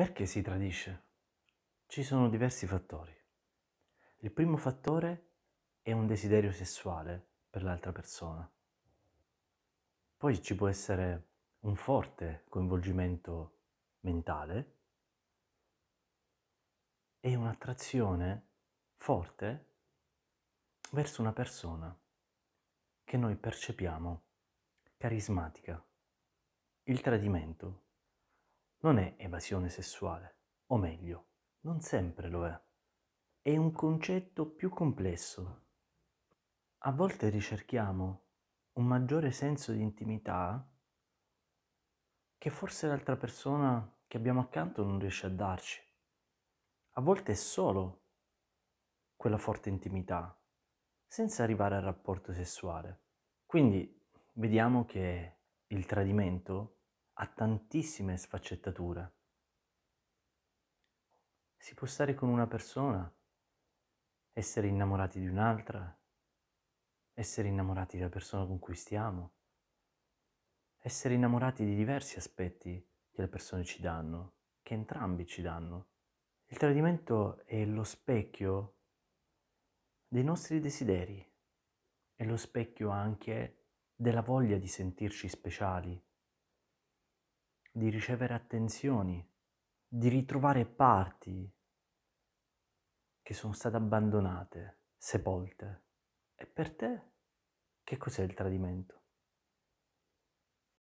Perché si tradisce? Ci sono diversi fattori. Il primo fattore è un desiderio sessuale per l'altra persona. Poi ci può essere un forte coinvolgimento mentale e un'attrazione forte verso una persona che noi percepiamo carismatica. Il tradimento non è evasione sessuale, o meglio, non sempre lo è. È un concetto più complesso. A volte ricerchiamo un maggiore senso di intimità che forse l'altra persona che abbiamo accanto non riesce a darci. A volte è solo quella forte intimità, senza arrivare al rapporto sessuale. Quindi vediamo che il tradimento ha tantissime sfaccettature. Si può stare con una persona, essere innamorati di un'altra, essere innamorati della persona con cui stiamo, essere innamorati di diversi aspetti che le persone ci danno, che entrambi ci danno. Il tradimento è lo specchio dei nostri desideri, è lo specchio anche della voglia di sentirci speciali, di ricevere attenzioni, di ritrovare parti che sono state abbandonate, sepolte. E per te che cos'è il tradimento?